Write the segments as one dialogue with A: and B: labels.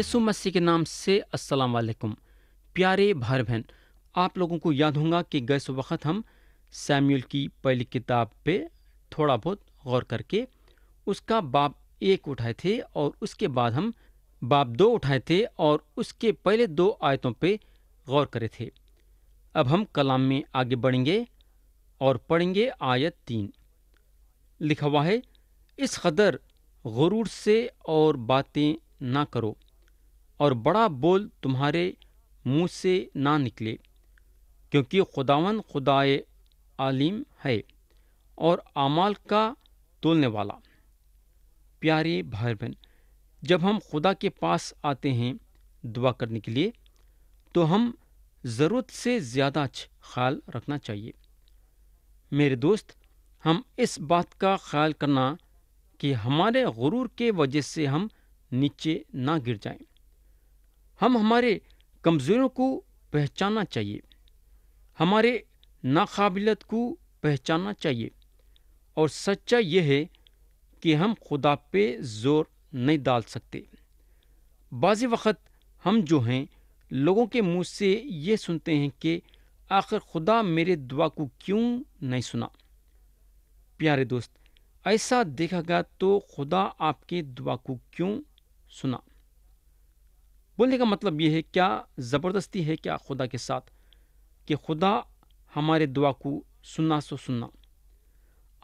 A: यीशु मसीह के नाम से अस्सलाम वालेकुम प्यारे भाई बहन आप लोगों को याद होगा कि गए वक्त हम सैम्यूल की पहली किताब पे थोड़ा बहुत गौर करके उसका बाप एक उठाए थे और उसके बाद हम बाप दो उठाए थे और उसके पहले दो आयतों पे गौर करे थे अब हम कलाम में आगे बढ़ेंगे और पढ़ेंगे आयत तीन लिखा हुआ है इस कदर गुरूर से और बातें ना करो और बड़ा बोल तुम्हारे मुंह से ना निकले क्योंकि खुदावन खुदाए आलिम है और आमाल का तोलने वाला प्यारे भाई बहन जब हम खुदा के पास आते हैं दुआ करने के लिए तो हम ज़रूरत से ज़्यादा ख्याल रखना चाहिए मेरे दोस्त हम इस बात का ख्याल करना कि हमारे गुरूर के वजह से हम नीचे ना गिर जाएं। हम हमारे कमज़ोरों को पहचानना चाहिए हमारे नाकाबिलत को पहचानना चाहिए और सच्चा यह है कि हम खुदा पे जोर नहीं डाल सकते बाज़ वक़्त हम जो हैं लोगों के मुंह से ये सुनते हैं कि आखिर खुदा मेरे दुआ को क्यों नहीं सुना प्यारे दोस्त ऐसा देखा गया तो खुदा आपके दुआ को क्यों सुना बोलने का मतलब यह है क्या ज़बरदस्ती है क्या खुदा के साथ कि खुदा हमारे दुआ को सुनना सो सुनना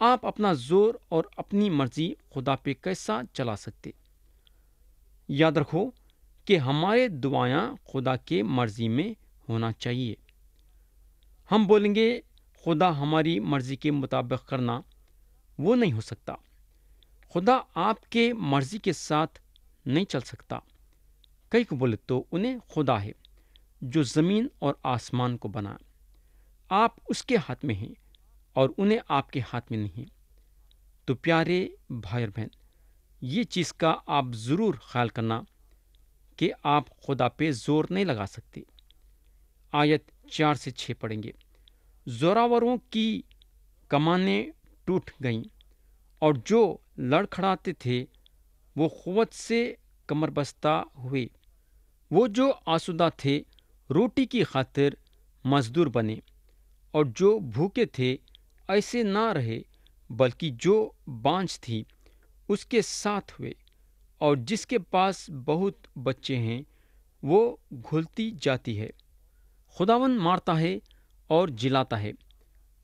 A: आप अपना ज़ोर और अपनी मर्ज़ी खुदा पे कैसा चला सकते याद रखो कि हमारे दुआयाँ खुदा के मर्ज़ी में होना चाहिए हम बोलेंगे खुदा हमारी मर्ज़ी के मुताबिक करना वो नहीं हो सकता खुदा आपके मर्ज़ी के साथ नहीं चल सकता कई को बोले तो उन्हें खुदा है जो ज़मीन और आसमान को बना आप उसके हाथ में हैं और उन्हें आपके हाथ में नहीं तो प्यारे भाई बहन ये चीज़ का आप ज़रूर ख्याल करना कि आप खुदा पे जोर नहीं लगा सकते आयत चार से छः पढ़ेंगे जोरावरों की कमाने टूट गईं और जो लड़खड़ाते थे वो क़वत से कमरबस्ता हुए वो जो आसुदा थे रोटी की खातिर मजदूर बने और जो भूखे थे ऐसे ना रहे बल्कि जो बांझ थी उसके साथ हुए और जिसके पास बहुत बच्चे हैं वो घुलती जाती है खुदावन मारता है और जिलाता है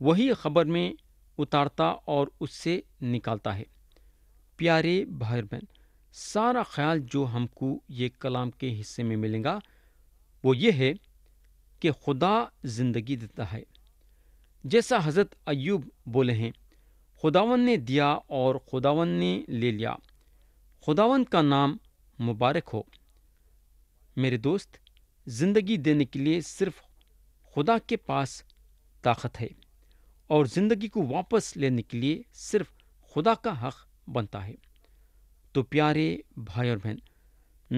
A: वही खबर में उतारता और उससे निकालता है प्यारे भाई बहन सारा ख्याल जो हमको ये कलाम के हिस्से में मिलेगा वो ये है कि खुदा ज़िंदगी देता है जैसा हज़रत अयूब बोले हैं खुदावन ने दिया और खुदावन ने ले लिया खुदावन का नाम मुबारक हो मेरे दोस्त ज़िंदगी देने के लिए सिर्फ खुदा के पास ताकत है और ज़िंदगी को वापस लेने के लिए सिर्फ खुदा का हक़ बनता है तो प्यारे भाई और बहन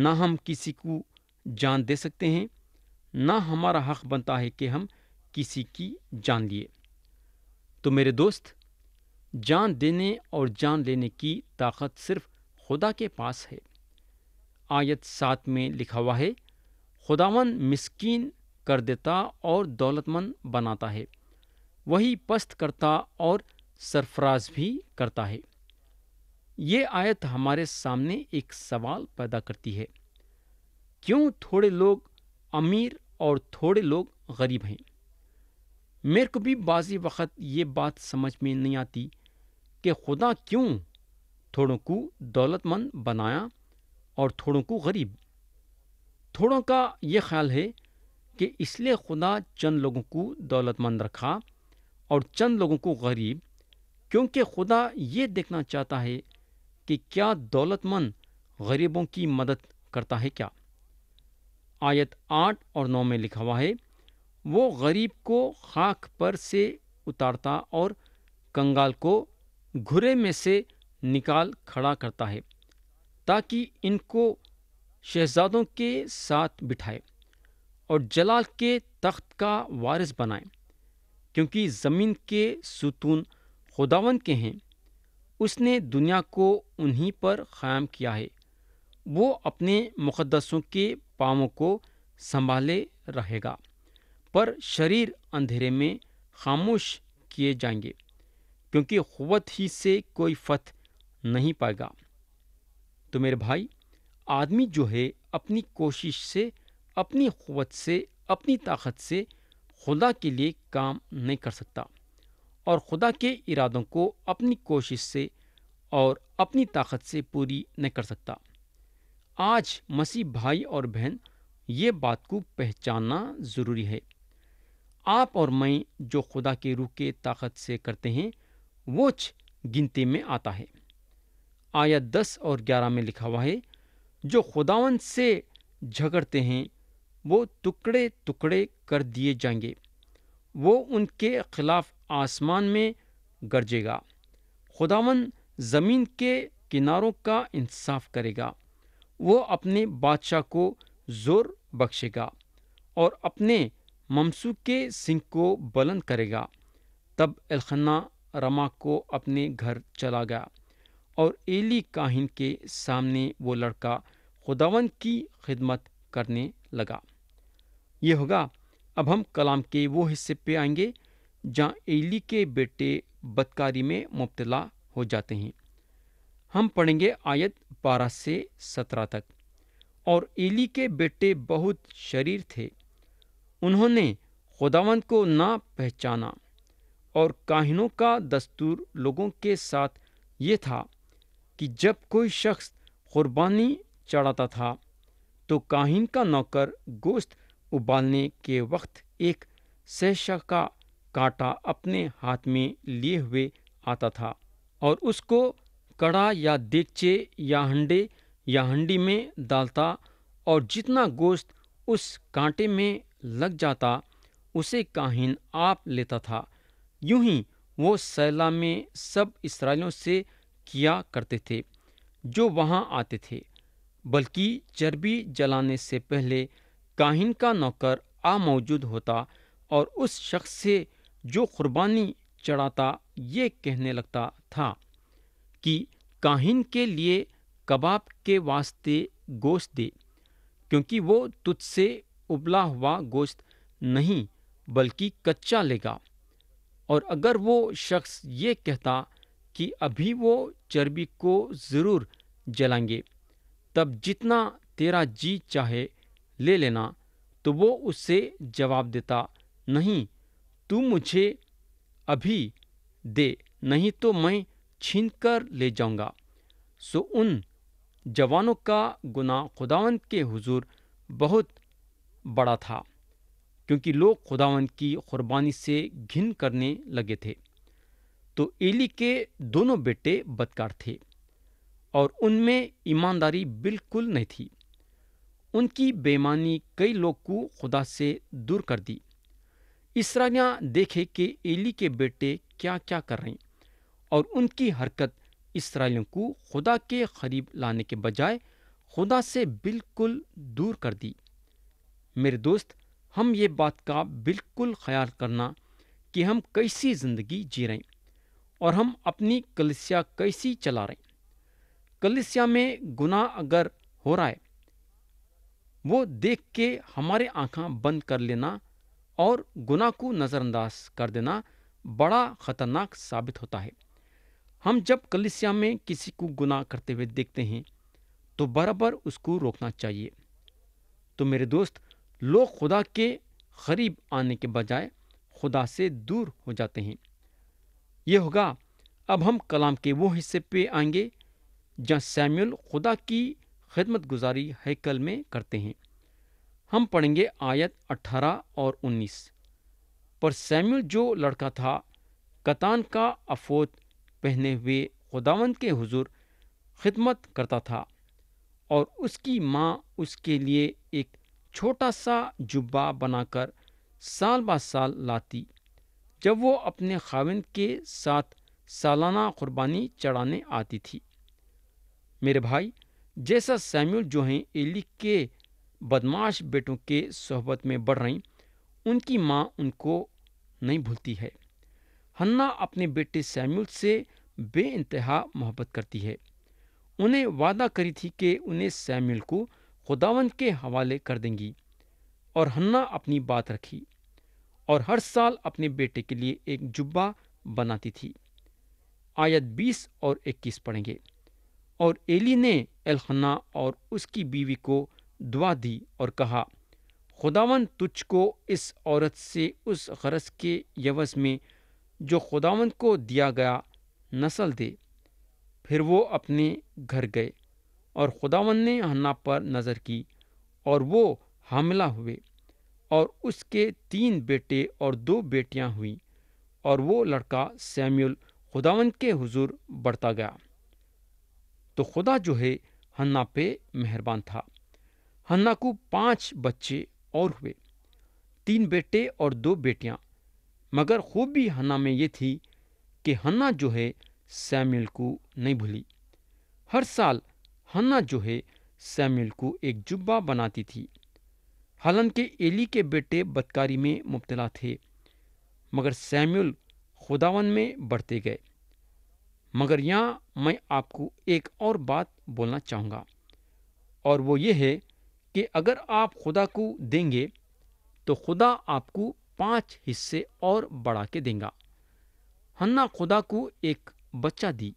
A: ना हम किसी को जान दे सकते हैं ना हमारा हक बनता है कि हम किसी की जान लिए तो मेरे दोस्त जान देने और जान लेने की ताकत सिर्फ खुदा के पास है आयत सात में लिखा हुआ है खुदावन मिस्कीन कर देता और दौलतमंद बनाता है वही पस्त करता और सरफराज भी करता है ये आयत हमारे सामने एक सवाल पैदा करती है क्यों थोड़े लोग अमीर और थोड़े लोग गरीब हैं मेरे को भी बाज़ी वक़्त ये बात समझ में नहीं आती कि खुदा क्यों थोड़ों को दौलतमंद बनाया और थोड़ों को गरीब थोड़ों का ये ख्याल है कि इसलिए खुदा चंद लोगों को दौलतमंद रखा और चंद लोगों को गरीब क्योंकि खुदा ये देखना चाहता है कि क्या दौलतमंद गरीबों की मदद करता है क्या आयत आठ और नौ में लिखा हुआ है वो गरीब को खाक पर से उतारता और कंगाल को घुरे में से निकाल खड़ा करता है ताकि इनको शहजादों के साथ बिठाए और जलाल के तख्त का वारिस बनाए क्योंकि ज़मीन के सुतून खुदावन के हैं उसने दुनिया को उन्हीं पर क़ायम किया है वो अपने मुक़दसों के पाँवों को संभाले रहेगा पर शरीर अंधेरे में खामोश किए जाएंगे क्योंकि क़वत ही से कोई फत नहीं पाएगा तो मेरे भाई आदमी जो है अपनी कोशिश से अपनी क़वत से अपनी ताकत से खुदा के लिए काम नहीं कर सकता और खुदा के इरादों को अपनी कोशिश से और अपनी ताकत से पूरी न कर सकता आज मसीह भाई और बहन ये बात को पहचानना ज़रूरी है आप और मैं जो खुदा के रूह के ताकत से करते हैं वो गिनती में आता है आया दस और ग्यारह में लिखा हुआ है जो खुदावन से झगड़ते हैं वो टुकड़े टुकड़े कर दिए जाएंगे वो उनके खिलाफ आसमान में गरजेगा खुदावन ज़मीन के किनारों का इंसाफ करेगा वो अपने बादशाह को जोर बख्शेगा और अपने ममसू के सिंह को बुलंद करेगा तब एलखना रमा को अपने घर चला गया और एली काहिन के सामने वो लड़का खुदावन की खिदमत करने लगा ये होगा अब हम कलाम के वो हिस्से पे आएंगे जहाँ एली के बेटे बदकारी में मुबतला हो जाते हैं हम पढ़ेंगे आयत बारह से सत्रह तक और एली के बेटे बहुत शरीर थे उन्होंने खुदावंत को ना पहचाना और काहिनों का दस्तूर लोगों के साथ ये था कि जब कोई शख्स कुर्बानी चढ़ाता था तो काहिन का नौकर गोश्त उबालने के वक्त एक सहशा का कांटा अपने हाथ में लिए हुए आता था और उसको कड़ा या देगचे या हंडे या हंडी में डालता और जितना गोश्त उस कांटे में लग जाता उसे काहिन आप लेता था यूं ही वो सैला में सब इसराइलों से किया करते थे जो वहाँ आते थे बल्कि चर्बी जलाने से पहले काहिन का नौकर आ मौजूद होता और उस शख्स से जो कुर्बानी चढ़ाता ये कहने लगता था कि काहिन के लिए कबाब के वास्ते गोश्त दे क्योंकि वो तुझसे उबला हुआ गोश्त नहीं बल्कि कच्चा लेगा और अगर वो शख्स ये कहता कि अभी वो चर्बी को ज़रूर जलाएंगे तब जितना तेरा जी चाहे ले लेना तो वो उससे जवाब देता नहीं तू मुझे अभी दे नहीं तो मैं छीन कर ले जाऊंगा सो उन जवानों का गुना खुदावंत के हुजूर बहुत बड़ा था क्योंकि लोग खुदावंत की कुर्बानी से घिन करने लगे थे तो एली के दोनों बेटे बदकार थे और उनमें ईमानदारी बिल्कुल नहीं थी उनकी बेईमानी कई लोग को खुदा से दूर कर दी इसराइलियाँ देखे कि एली के बेटे क्या क्या कर रहे हैं और उनकी हरकत इसराइलों को खुदा के करीब लाने के बजाय खुदा से बिल्कुल दूर कर दी मेरे दोस्त हम ये बात का बिल्कुल ख्याल करना कि हम कैसी जिंदगी जी रहे हैं और हम अपनी कलिसिया कैसी चला रहे हैं कलिसिया में गुनाह अगर हो रहा है वो देख के हमारे आँखें बंद कर लेना और गुनाह को नज़रअंदाज कर देना बड़ा खतरनाक साबित होता है हम जब कलिसिया में किसी को गुनाह करते हुए देखते हैं तो बराबर उसको रोकना चाहिए तो मेरे दोस्त लोग खुदा के करीब आने के बजाय खुदा से दूर हो जाते हैं यह होगा अब हम कलाम के वो हिस्से पे आएंगे जहाँ सैम्यूल खुदा की खिदमत गुजारी हैकल में करते हैं हम पढ़ेंगे आयत 18 और 19 पर सैम्यूल जो लड़का था कतान का अफोत पहने हुए खुदावंत के हुजूर खिदमत करता था और उसकी माँ उसके लिए एक छोटा सा जुब्बा बनाकर साल बा साल लाती जब वो अपने खाविंद के साथ सालाना कुर्बानी चढ़ाने आती थी मेरे भाई जैसा सैम्यूल जो हैं एली के बदमाश बेटों के सोहबत में बढ़ रही उनकी माँ उनको नहीं भूलती है हन्ना अपने बेटे सैम्यूल से बे इंतहा मोहब्बत करती है उन्हें वादा करी थी कि उन्हें सैम्यूल को खुदावन के हवाले कर देंगी और हन्ना अपनी बात रखी और हर साल अपने बेटे के लिए एक जुब्बा बनाती थी आयत 20 और 21 पढ़ेंगे और एली ने एलखना और उसकी बीवी को दुआ दी और कहा खुदावन तुझको इस औरत से उस गरज के यवस में जो खुदावन को दिया गया नस्ल दे फिर वो अपने घर गए और खुदावन ने हन्ना पर नज़र की और वो हमला हुए और उसके तीन बेटे और दो बेटियां हुई और वो लड़का सैम्यूल खुदावन के हुजूर बढ़ता गया तो खुदा जो है हन्ना पे मेहरबान था हन्ना को पांच बच्चे और हुए तीन बेटे और दो बेटियां मगर खूबी हन्ना में ये थी कि हन्ना जो है सैमिल को नहीं भूली हर साल हन्ना जो है सैमिल को एक जुब्बा बनाती थी हालांकि एली के बेटे बदकारी में मुबतला थे मगर सैमुअल खुदावन में बढ़ते गए मगर यहाँ मैं आपको एक और बात बोलना चाहूँगा और वो ये है कि अगर आप खुदा को देंगे तो खुदा आपको पांच हिस्से और बढ़ा के देगा हन्ना खुदा को एक बच्चा दी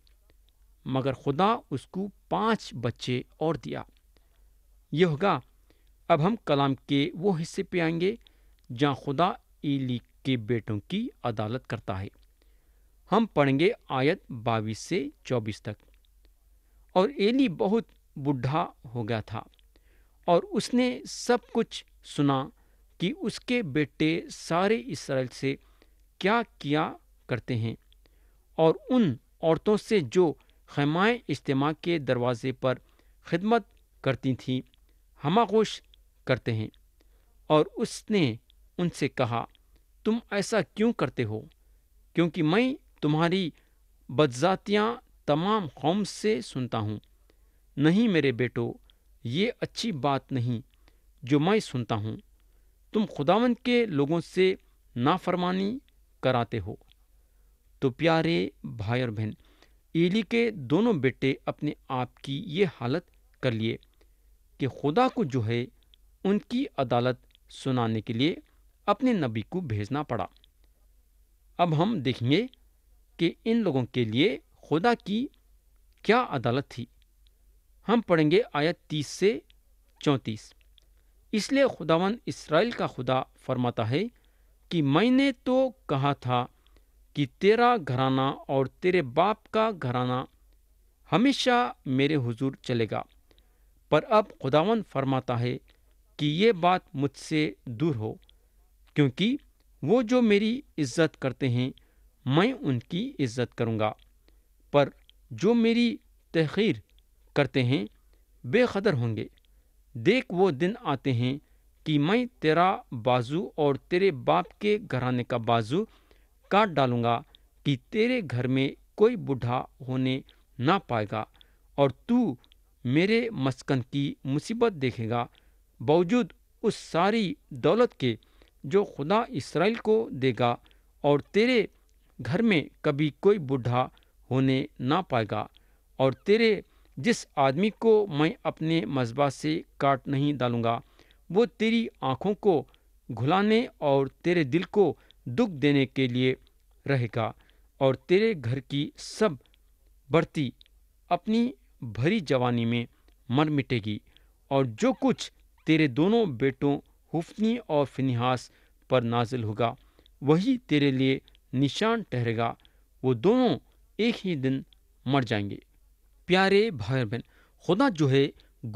A: मगर खुदा उसको पांच बच्चे और दिया यह होगा अब हम कलाम के वो हिस्से पे आएंगे जहाँ खुदा ईली के बेटों की अदालत करता है हम पढ़ेंगे आयत बाईस से चौबीस तक और एली बहुत बूढ़ा हो गया था और उसने सब कुछ सुना कि उसके बेटे सारे इसराइल से क्या किया करते हैं और उन औरतों से जो खैमाए इज्तम के दरवाजे पर खिदमत करती थीं हमागोश करते हैं और उसने उनसे कहा तुम ऐसा क्यों करते हो क्योंकि मैं तुम्हारी बदजातियाँ तमाम कौम से सुनता हूँ नहीं मेरे बेटो ये अच्छी बात नहीं जो मैं सुनता हूँ तुम खुदावन के लोगों से नाफरमानी कराते हो तो प्यारे भाई और बहन एली के दोनों बेटे अपने आप की ये हालत कर लिए कि खुदा को जो है उनकी अदालत सुनाने के लिए अपने नबी को भेजना पड़ा अब हम देखेंगे कि इन लोगों के लिए खुदा की क्या अदालत थी हम पढ़ेंगे आयत तीस से चौंतीस इसलिए खुदावन इसराइल का खुदा फरमाता है कि मैंने तो कहा था कि तेरा घराना और तेरे बाप का घराना हमेशा मेरे हुजूर चलेगा पर अब खुदावन फरमाता है कि ये बात मुझसे दूर हो क्योंकि वो जो मेरी इज्जत करते हैं मैं उनकी इज्जत करूँगा पर जो मेरी तहखीर करते हैं बेकदर होंगे देख वो दिन आते हैं कि मैं तेरा बाजू और तेरे बाप के घराने का बाजू काट डालूंगा कि तेरे घर में कोई बूढ़ा होने ना पाएगा और तू मेरे मस्कन की मुसीबत देखेगा बावजूद उस सारी दौलत के जो खुदा इसराइल को देगा और तेरे घर में कभी कोई बूढ़ा होने ना पाएगा और तेरे जिस आदमी को मैं अपने मजबा से काट नहीं डालूंगा वो तेरी आँखों को घुलाने और तेरे दिल को दुख देने के लिए रहेगा और तेरे घर की सब बढ़ती अपनी भरी जवानी में मर मिटेगी और जो कुछ तेरे दोनों बेटों हुफनी और फिनिहास पर नाजिल होगा वही तेरे लिए निशान ठहरेगा वो दोनों एक ही दिन मर जाएंगे प्यारे भाई बहन खुदा जो है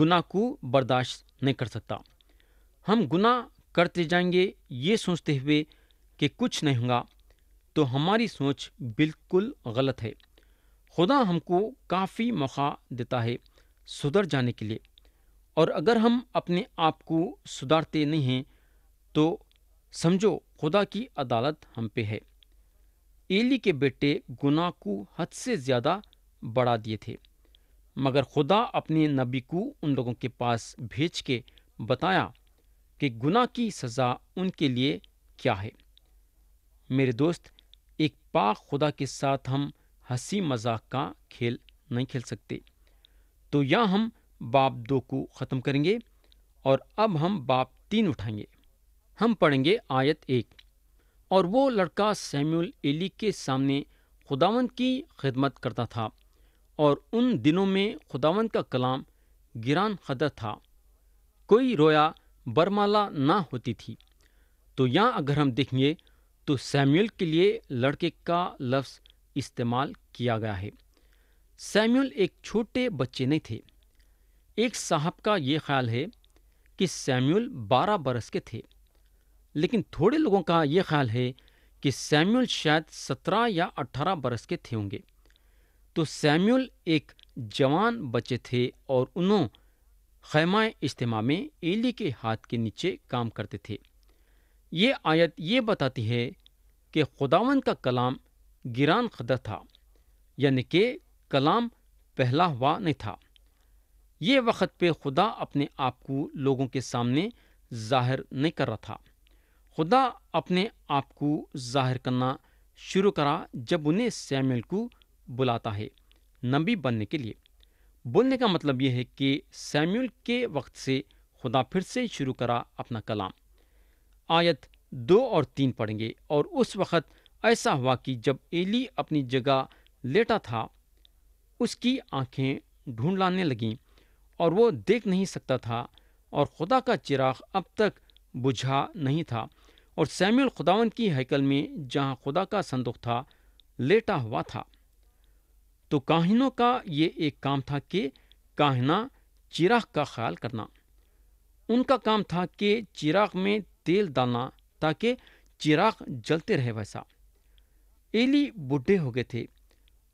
A: गुनाह को बर्दाश्त नहीं कर सकता हम गुनाह करते जाएंगे ये सोचते हुए कि कुछ नहीं होगा तो हमारी सोच बिल्कुल गलत है खुदा हमको काफ़ी मौका देता है सुधर जाने के लिए और अगर हम अपने आप को सुधारते नहीं हैं तो समझो खुदा की अदालत हम पे है एली के बेटे गुनाह को हद से ज़्यादा बढ़ा दिए थे मगर खुदा अपने नबी को उन लोगों के पास भेज के बताया कि गुनाह की सज़ा उनके लिए क्या है मेरे दोस्त एक पाक खुदा के साथ हम हंसी मजाक का खेल नहीं खेल सकते तो या हम बाप दो को ख़त्म करेंगे और अब हम बाप तीन उठाएंगे हम पढ़ेंगे आयत एक और वो लड़का सैम्यूल एली के सामने खुदावंत की खिदमत करता था और उन दिनों में खुदावन का कलाम गिरान खदर था कोई रोया बरमाला ना होती थी तो यहाँ अगर हम देखेंगे तो सैम्यूल के लिए लड़के का लफ्ज़ इस्तेमाल किया गया है सैम्यूल एक छोटे बच्चे नहीं थे एक साहब का ये ख्याल है कि सैम्यूल बारह बरस के थे लेकिन थोड़े लोगों का ये ख्याल है कि सैम्यूल शायद सत्रह या अठारह बरस के थे होंगे तो सैम्यूल एक जवान बचे थे और उन्हों खैमा इज्तम में एली के हाथ के नीचे काम करते थे ये आयत ये बताती है कि खुदावन का कलाम गिरान खदर था यानी कि कलाम पहला हुआ नहीं था ये वक्त पे खुदा अपने आप को लोगों के सामने जाहिर नहीं कर रहा था खुदा अपने आप को जाहिर करना शुरू करा जब उन्हें सैमुअल को बुलाता है नबी बनने के लिए बोलने का मतलब यह है कि सैम्यूल के वक्त से खुदा फिर से शुरू करा अपना कलाम आयत दो और तीन पढ़ेंगे और उस वक़्त ऐसा हुआ कि जब एली अपनी जगह लेटा था उसकी आंखें लाने लगीं और वो देख नहीं सकता था और खुदा का चिराग अब तक बुझा नहीं था और सैम्यूल खुदावन की हैकल में जहाँ खुदा का संदूक था लेटा हुआ था तो काहिनों का ये एक काम था कि काहना चिराग का ख्याल करना उनका काम था कि चिराग में तेल डालना ताकि चिराग जलते रहे वैसा एली बूढ़े हो गए थे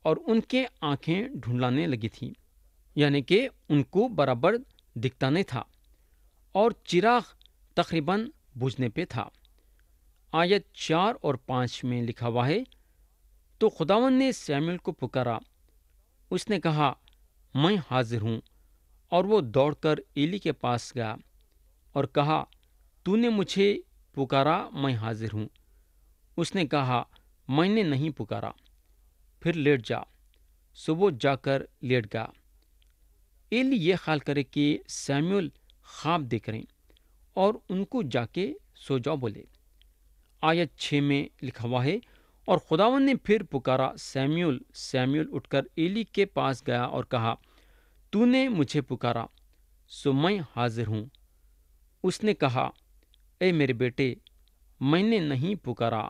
A: और उनके आंखें ढूंढलाने लगी थीं यानी कि उनको बराबर दिखता नहीं था और चिराग तकरीबन बुझने पे था आयत चार और पाँच में लिखा हुआ है तो खुदावन ने सैमुअल को पुकारा उसने कहा मैं हाजिर हूं और वो दौड़कर एली के पास गया और कहा तूने मुझे पुकारा मैं हाजिर हूं उसने कहा मैंने नहीं पुकारा फिर लेट जा सुबह जाकर लेट गया एली ये ख्याल करे कि सैम्यूल ख्वाब देख रहे और उनको जाके सो जाओ बोले आयत छः में लिखा हुआ है और खुदावन ने फिर पुकारा सैम्यूल सैम्यूल उठकर एली के पास गया और कहा तूने मुझे पुकारा सो मैं हाजिर हूँ उसने कहा ए मेरे बेटे मैंने नहीं पुकारा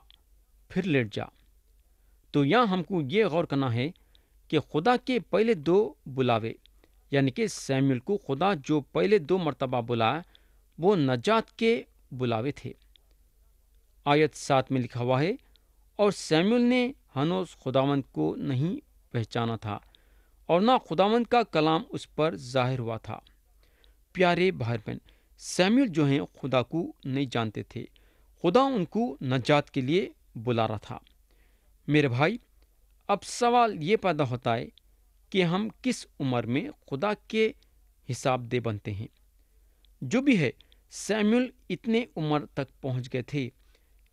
A: फिर लेट जा तो यहाँ हमको ये गौर करना है कि खुदा के पहले दो बुलावे यानी कि सैम्यूल को खुदा जो पहले दो मरतबा बुलाया वो नजात के बुलावे थे आयत सात में लिखा हुआ है और सैमुल ने हनोस खुदावंत को नहीं पहचाना था और ना खुदावंत का कलाम उस पर जाहिर हुआ था प्यारे भाई बहन सैमुल जो हैं खुदा को नहीं जानते थे खुदा उनको नजात के लिए बुला रहा था मेरे भाई अब सवाल ये पैदा होता है कि हम किस उम्र में खुदा के हिसाब दे बनते हैं जो भी है सैमुल इतने उम्र तक पहुंच गए थे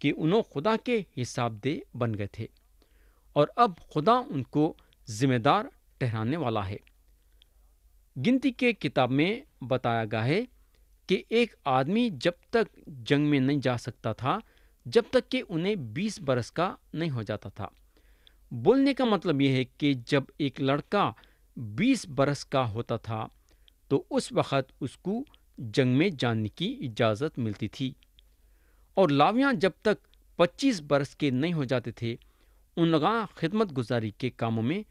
A: कि उन्हों खुदा के हिसाब दे बन गए थे और अब खुदा उनको जिम्मेदार ठहराने वाला है गिनती के किताब में बताया गया है कि एक आदमी जब तक जंग में नहीं जा सकता था जब तक कि उन्हें 20 बरस का नहीं हो जाता था बोलने का मतलब यह है कि जब एक लड़का 20 बरस का होता था तो उस वक़्त उसको जंग में जाने की इजाज़त मिलती थी और लावियाँ जब तक 25 बरस के नहीं हो जाते थे उन लगा खिदमत गुजारी के कामों में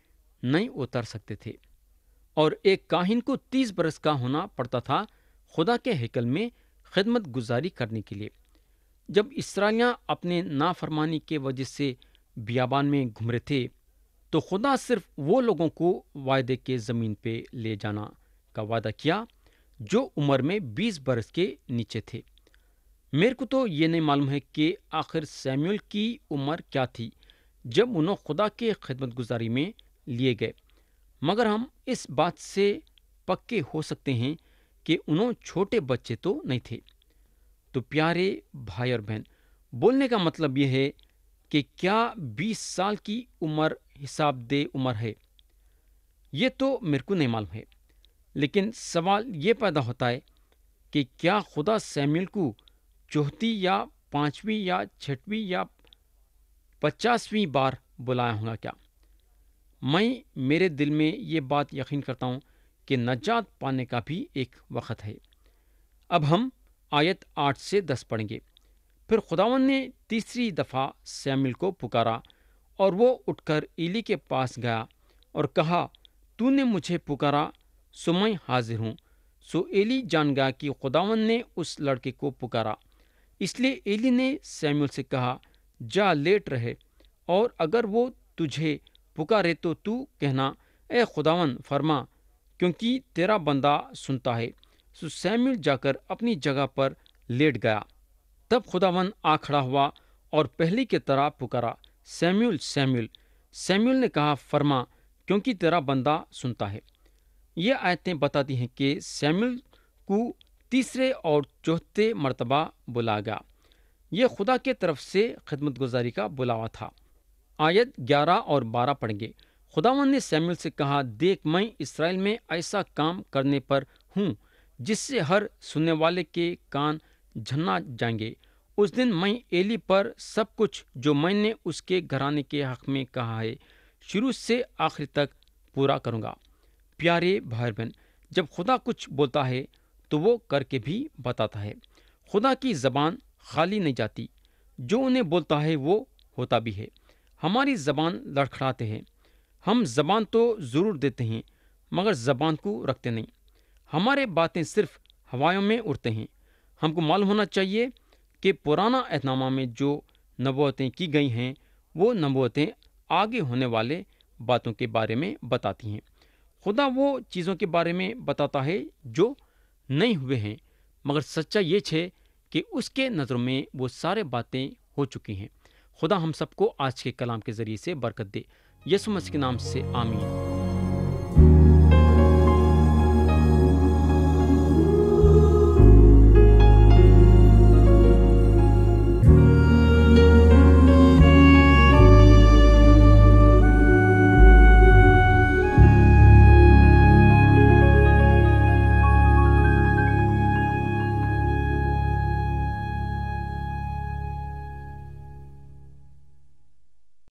A: नहीं उतर सकते थे और एक काहिन को 30 बरस का होना पड़ता था खुदा के हकल में खिदमत गुजारी करने के लिए जब इसराइलियाँ अपने नाफरमानी के वजह से बियाबान में घूम रहे थे तो खुदा सिर्फ वो लोगों को वायदे के ज़मीन पे ले जाना का वादा किया जो उम्र में 20 बरस के नीचे थे मेरे को तो ये नहीं मालूम है कि आखिर सैमुअल की उम्र क्या थी जब उन्होंने खुदा के खिदमत गुजारी में लिए गए मगर हम इस बात से पक्के हो सकते हैं कि उन्होंने छोटे बच्चे तो नहीं थे तो प्यारे भाई और बहन बोलने का मतलब यह है कि क्या 20 साल की उम्र हिसाब दे उम्र है ये तो मेरे को नहीं मालूम है लेकिन सवाल ये पैदा होता है कि क्या खुदा सैमुअल को चौथी या पांचवी या छठवीं या पचासवीं बार बुलाया होगा क्या मैं मेरे दिल में ये बात यकीन करता हूँ कि नजात पाने का भी एक वक़्त है अब हम आयत आठ से दस पढ़ेंगे फिर खुदावन ने तीसरी दफ़ा सैमिल को पुकारा और वो उठकर इली के पास गया और कहा तूने मुझे पुकारा सो मैं हाजिर हूँ सो एली जान गया कि खुदावन ने उस लड़के को पुकारा इसलिए एली ने सैमुअल से कहा जा लेट रहे और अगर वो तुझे पुकारे तो तू कहना ए खुदावन फरमा क्योंकि तेरा बंदा सुनता है सो सैमुअल जाकर अपनी जगह पर लेट गया तब खुदावन आ खड़ा हुआ और पहले की तरह पुकारा सैम्यूल सैम्यूल सैम्यूल ने कहा फरमा क्योंकि तेरा बंदा सुनता है ये आयतें बताती हैं कि सैम्यूल को तीसरे और चौथे मरतबा बुलागा ये खुदा के तरफ से खदमत गुजारी का बुलावा था आयत ग्यारह और बारह पढ़ेंगे खुदावन ने सैमुअल से कहा देख मैं इसराइल में ऐसा काम करने पर हूँ जिससे हर सुनने वाले के कान झन्ना जाएंगे उस दिन मैं एली पर सब कुछ जो मैंने उसके घराने के हक में कहा है शुरू से आखिर तक पूरा करूँगा प्यारे भाई बहन जब खुदा कुछ बोलता है तो वो करके भी बताता है खुदा की ज़बान खाली नहीं जाती जो उन्हें बोलता है वो होता भी है हमारी ज़बान लड़खड़ाते हैं हम ज़बान तो ज़रूर देते हैं मगर ज़बान को रखते नहीं हमारे बातें सिर्फ हवाओं में उड़ते हैं हमको मालूम होना चाहिए कि पुराना एतनामा में जो नबोतें की गई हैं वो नबोतें आगे होने वाले बातों के बारे में बताती हैं खुदा वो चीज़ों के बारे में बताता है जो नहीं हुए हैं मगर सच्चा ये छे कि उसके नज़रों में वो सारे बातें हो चुकी हैं खुदा हम सबको आज के कलाम के ज़रिए से बरकत दे यसु मसीह के नाम से आमीन